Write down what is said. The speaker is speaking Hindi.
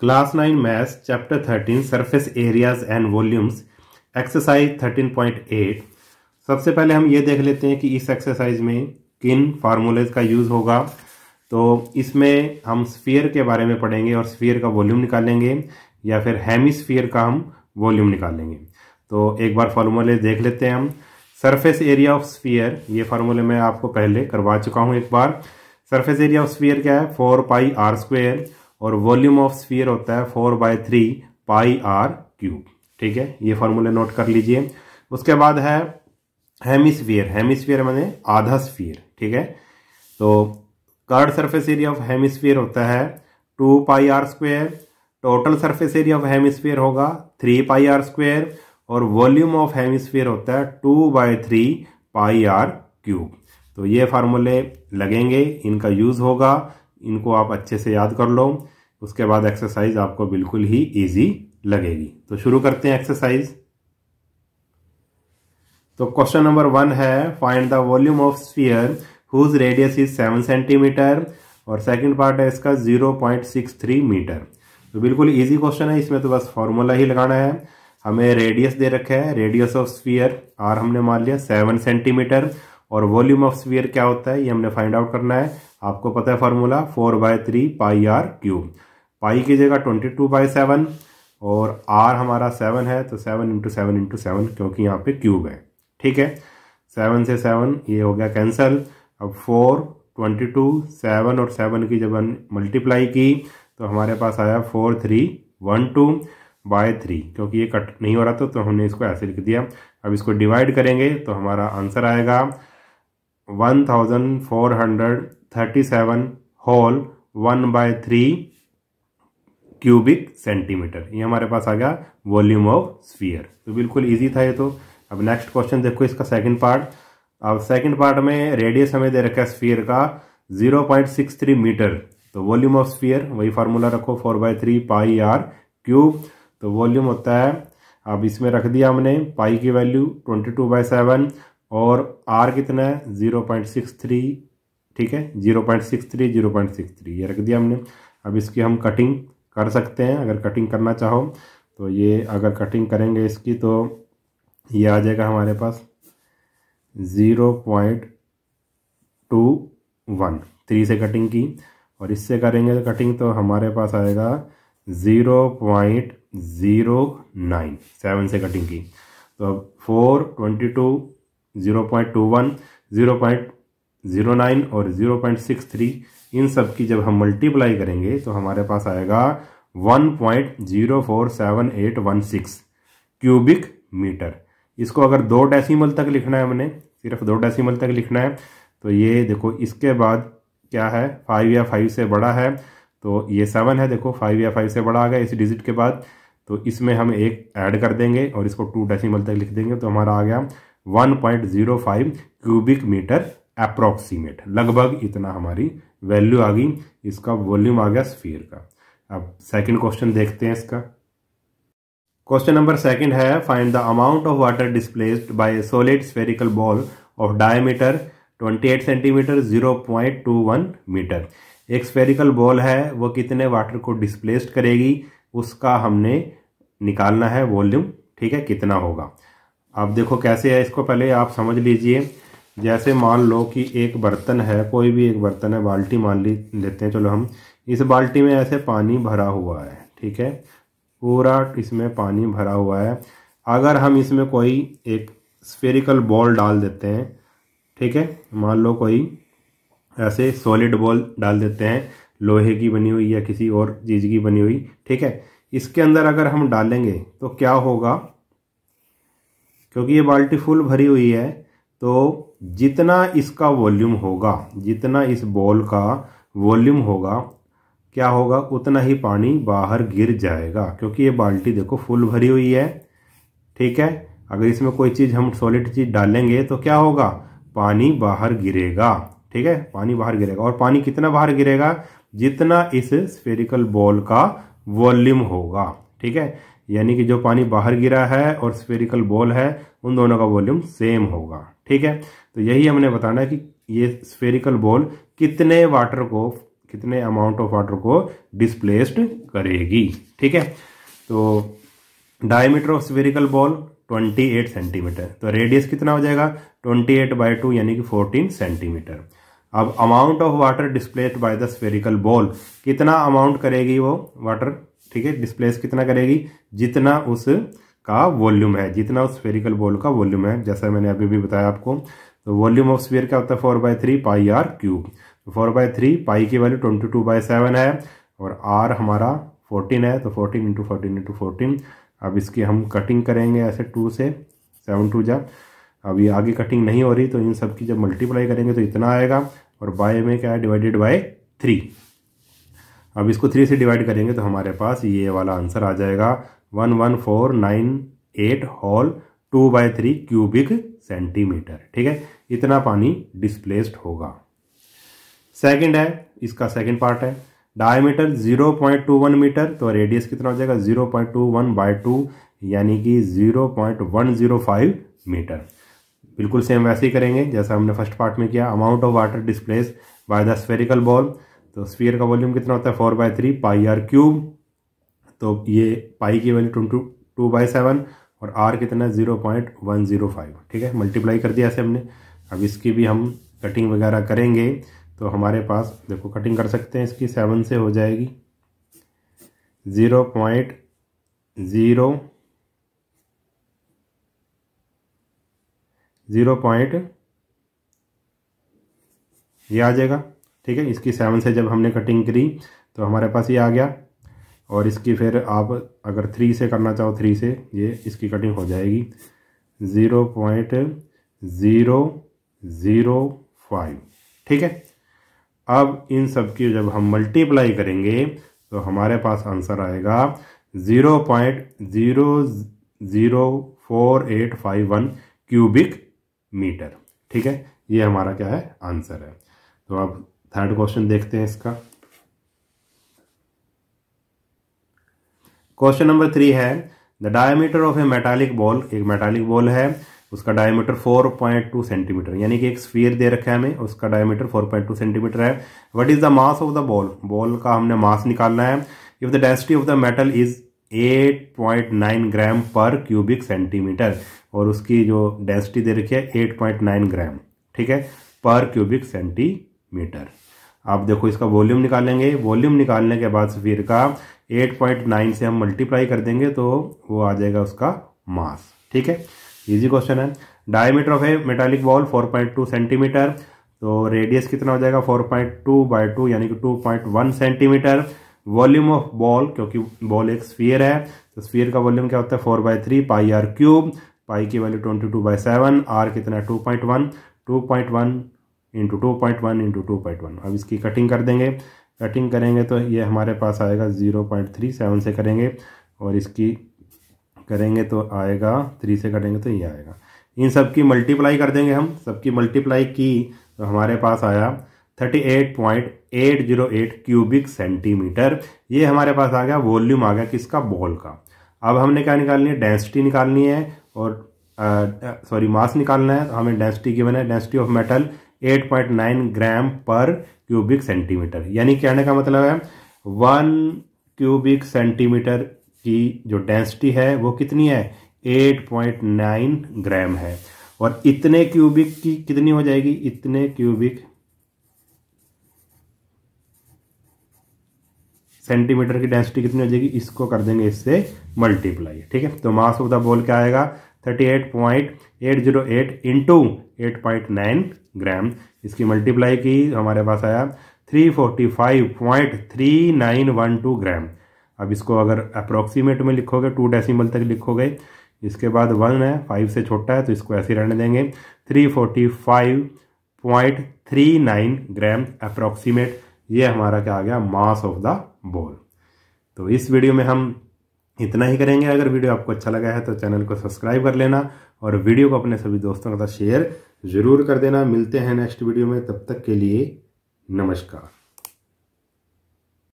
class nine maths chapter thirteen surface areas and volumes exercise thirteen point eight सबसे पहले हम ये देख लेते हैं कि इस एक्सरसाइज में किन फार्मूलेज का यूज़ होगा तो इसमें हम स्फीयर के बारे में पढ़ेंगे और स्फीयर का वॉल्यूम निकालेंगे या फिर हेमी का हम वॉल्यूम निकालेंगे तो एक बार फार्मूले देख लेते हैं हम सरफेस एरिया ऑफ स्फीयर ये फार्मूले मैं आपको पहले करवा चुका हूँ एक बार सरफेस एरिया ऑफ स्फीयर क्या है फोर पाई आर स्क्वेयर और वॉल्यूम ऑफ स्फीयर होता है four by three pi r cube ठीक है ये फॉर्मूला नोट कर लीजिए उसके बाद है हेमिस्फीयर हेमिस्फीयर मैंने आधा स्फीयर ठीक है तो curved surface area of hemisphere होता है two pi r square total surface area of hemisphere होगा थ्री पाई आर स्क्वेयर और वॉल्यूम ऑफ हेमिस्फीयर होता है two by three pi r cube तो ये फार्मूले लगेंगे इनका यूज़ होगा इनको आप अच्छे से याद कर लो उसके बाद एक्सरसाइज आपको बिल्कुल ही ईजी लगेगी तो शुरू करते हैं एक्सरसाइज तो क्वेश्चन नंबर वन है find the volume of sphere whose radius is seven centimetre और सेकंड पार्ट है इसका zero point six three metre तो बिल्कुल इजी क्वेश्चन है इसमें तो बस फॉर्मूला ही लगाना है हमें रेडियस दे रखा है रेडियस ऑफ स्फीयर आर हमने मान लिया सेवन सेंटीमीटर और वॉल्यूम ऑफ स्वीयर क्या होता है ये हमने फाइंड आउट करना है आपको पता है formula four by three pi r cube pi की जगह ट्वेंटी टू बाई सेवन और आर हमारा सेवन है तो seven into seven into seven क्योंकि यहाँ पे क्यूब है ठीक है सेवन से सेवन ये हो गया कैंसल अब फोर ट्वेंटी टू सेवन और सेवन की जब मल्टीप्लाई की तो हमारे पास आया four three one two by three क्योंकि ये कट नहीं हो रहा था तो हमने इसको ऐसे लिख दिया अब इसको डिवाइड करेंगे तो हमारा आंसर आएगा one thousand four hundred thirty seven whole one by three cubic centimetre ये हमारे पास आ गया वॉल्यूम ऑफ स्फीयर तो बिल्कुल इजी था ये तो अब नेक्स्ट क्वेश्चन देखो इसका सेकंड पार्ट अब सेकंड पार्ट में रेडियस हमें दे रखा है स्फीयर का 0.63 मीटर तो वॉल्यूम ऑफ स्फीयर वही फार्मूला रखो four by three pi r cube तो वॉल्यूम होता है अब इसमें रख दिया हमने पाई की वैल्यू ट्वेंटी टू सेवन और आर कितना है ज़ीरो पॉइंट सिक्स थ्री ठीक है zero point six three zero point six three ये रख दिया हमने अब इसकी हम कटिंग कर सकते हैं अगर कटिंग करना चाहो तो ये अगर कटिंग करेंगे इसकी तो ये आ जाएगा हमारे पास zero point two one three से कटिंग की और इससे करेंगे कटिंग तो, तो हमारे पास आएगा zero point zero nine seven से कटिंग की तो अब फोर ट्वेंटी टू 0.21, 0.09 और 0.63 इन सब की जब हम मल्टीप्लाई करेंगे तो हमारे पास आएगा 1.047816 क्यूबिक मीटर इसको अगर दो डेसिमल तक लिखना है हमने सिर्फ दो डेसिमल तक लिखना है तो ये देखो इसके बाद क्या है फाइव या फाइव से बड़ा है तो ये सेवन है देखो फाइव या फाइव से बड़ा आ गया इस डिजिट के बाद तो इसमें हम एक ऐड कर देंगे और इसको टू डेसिमल तक लिख देंगे तो हमारा आ गया 1.05 क्यूबिक मीटर अप्रोक्सीमेट लगभग इतना हमारी वैल्यू आ गई इसका वॉल्यूम आ गया स्फीयर का अब सेकंड क्वेश्चन देखते हैं इसका क्वेश्चन नंबर सेकंड है find the amount of water displaced by a spherical ball of diameter 28 centimetre 0.21 metre एक स्फेरिकल बॉल है वो कितने वाटर को डिस्प्लेस्ड करेगी उसका हमने निकालना है वॉल्यूम ठीक है कितना होगा अब देखो कैसे है इसको पहले आप समझ लीजिए जैसे मान लो कि एक बर्तन है कोई भी एक बर्तन है बाल्टी मान ली लेते हैं चलो हम इस बाल्टी में ऐसे पानी भरा हुआ है ठीक है पूरा इसमें पानी भरा हुआ है अगर हम इसमें कोई एक स्फेरिकल बॉल डाल देते हैं ठीक है मान लो कोई ऐसे सॉलिड बॉल डाल देते हैं लोहे की बनी हुई या किसी और चीज़ की बनी हुई ठीक है इसके अंदर अगर हम डालेंगे तो क्या होगा क्योंकि ये बाल्टी फुल भरी हुई है तो जितना इसका वॉल्यूम होगा जितना इस बॉल का वॉल्यूम होगा क्या होगा उतना ही पानी बाहर गिर जाएगा क्योंकि ये बाल्टी देखो फुल भरी हुई है ठीक है अगर इसमें कोई चीज़ हम सॉलिड चीज़ डालेंगे तो क्या होगा पानी बाहर गिरेगा ठीक है पानी बाहर गिरेगा और पानी कितना बाहर गिरेगा जितना इस स्फेरिकल बॉल का वॉल्यूम होगा ठीक है यानी कि जो पानी बाहर गिरा है और स्पेरिकल बॉल है उन दोनों का वॉल्यूम सेम होगा ठीक है तो यही हमने बताना है कि ये स्पेरिकल बॉल कितने वाटर को कितने अमाउंट ऑफ वाटर को डिस्प्लेस्ड करेगी ठीक है तो diameter of spherical ball 28 centimetre तो रेडियस कितना हो जाएगा 28 एट बाई टू यानी कि 14 सेंटीमीटर अब amount of water displaced by the spherical ball कितना अमाउंट करेगी वो वाटर ठीक है डिस्प्लेस कितना करेगी जितना उस का वॉल्यूम है जितना उस स्फेरिकल बॉल का वॉल्यूम है जैसा मैंने अभी भी बताया आपको तो वॉल्यूम ऑफ स्फीयर क्या होता है four by three pi r cube four by three pi की value twenty two by seven है और आर हमारा फोर्टीन है तो fourteen into fourteen into fourteen अब इसकी हम कटिंग करेंगे ऐसे टू से सेवन टू जा अब ये आगे कटिंग नहीं हो रही तो इन सब की जब मल्टीप्लाई करेंगे तो इतना आएगा और बाय में क्या है डिवाइडेड बाय थ्री अब इसको थ्री से डिवाइड करेंगे तो हमारे पास ये वाला आंसर आ जाएगा one one four nine eight whole two by three cubic centimetre ठीक है इतना पानी डिस्प्लेस्ड होगा सेकंड है इसका सेकंड पार्ट है डायमीटर वन मीटर तो रेडियस कितना हो जाएगा zero point two one by two यानी कि zero zero point one five metre बिल्कुल सेम वैसे ही करेंगे जैसा हमने फर्स्ट पार्ट में किया amount of water displace by the spherical ball तो स्फीयर का वॉल्यूम कितना होता है four by three pi r cube तो ये पाई की value twenty two by seven और आर कितना है zero point one zero five ठीक है मल्टीप्लाई कर दिया ऐसे हमने अब इसकी भी हम कटिंग वगैरह करेंगे तो हमारे पास देखो कटिंग कर सकते हैं इसकी सेवन से हो जाएगी zero point zero zero point ये आ जाएगा ठीक है इसकी सेवन से जब हमने कटिंग करी तो हमारे पास ये आ गया और इसकी फिर आप अगर थ्री से करना चाहो थ्री से ये इसकी कटिंग हो जाएगी zero point zero zero five ठीक है अब इन सब की जब हम मल्टीप्लाई करेंगे तो हमारे पास आंसर आएगा zero point zero zero four eight five one cubic metre ठीक है ये हमारा क्या है आंसर है तो अब थर्ड क्वेश्चन देखते हैं इसका क्वेश्चन नंबर थ्री है the diameter of a metallic ball एक मेटालिक बॉल है उसका डायमीटर 4.2 सेंटीमीटर यानी कि एक स्फीयर दे रखा है हमें उसका डायमीटर 4.2 सेंटीमीटर है what is the mass of the ball ball का हमने मास निकालना है if the density of the metal is 8.9 gram per cubic centimetre और उसकी जो डेंसिटी दे रखी है 8.9 ग्राम ठीक है पर क्यूबिक सेंटीमीटर मीटर आप देखो इसका वॉल्यूम निकालेंगे वॉल्यूम निकालने के बाद स्फीयर का 8.9 से हम मल्टीप्लाई कर देंगे तो वो आ जाएगा उसका मास ठीक है इजी क्वेश्चन है diameter of a metallic ball 4.2 centimetre तो रेडियस कितना हो जाएगा 4.2 पॉइंट टू बाई टू यानी कि 2.1 सेंटीमीटर वॉल्यूम ऑफ बॉल क्योंकि बॉल एक स्फीयर है तो स्फीयर का वॉल्यूम क्या होता है four by three pi r cube pi की value twenty two by seven r कितना two point one two point one into two point one into two point one अब इसकी कटिंग कर देंगे कटिंग करेंगे तो ये हमारे पास आएगा ज़ीरो पॉइंट थ्री सेवन से करेंगे और इसकी करेंगे तो आएगा थ्री से कटेंगे तो ये आएगा इन सब की मल्टीप्लाई कर देंगे हम सबकी मल्टीप्लाई की तो हमारे पास आया thirty eight point eight zero eight cubic centimetre ये हमारे पास आ गया वॉल्यूम आ गया किसका बॉल का अब हमने क्या निकालनी है डेंसिटी निकालनी है और सॉरी मास निकालना है तो हमें डेंसिटी की बने density of metal 8.9 gram per cubic centimetre यानी कहने का मतलब है वन क्यूबिक सेंटीमीटर की जो डेंसिटी है वो कितनी है 8.9 ग्राम है और इतने क्यूबिक की कितनी हो जाएगी इतने क्यूबिक सेंटीमीटर की डेंसिटी कितनी हो जाएगी इसको कर देंगे इससे मल्टीप्लाई ठीक है तो मास ऑफ द बोल क्या आएगा thirty eight point eight zero eight into eight point nine gram इसकी मल्टीप्लाई की हमारे पास आया three forty five point three nine one two gram अब इसको अगर अप्रोक्सीमेट में लिखोगे टू डेसिमल तक लिखोगे इसके बाद वन है फाइव से छोटा है तो इसको ऐसे रहने देंगे three forty five point three nine gram approximate ये हमारा क्या आ गया मास ऑफ द बोल तो इस वीडियो में हम इतना ही करेंगे अगर वीडियो आपको अच्छा लगा है तो चैनल को सब्सक्राइब कर लेना और वीडियो को अपने सभी दोस्तों के साथ शेयर ज़रूर कर देना मिलते हैं नेक्स्ट वीडियो में तब तक के लिए नमस्कार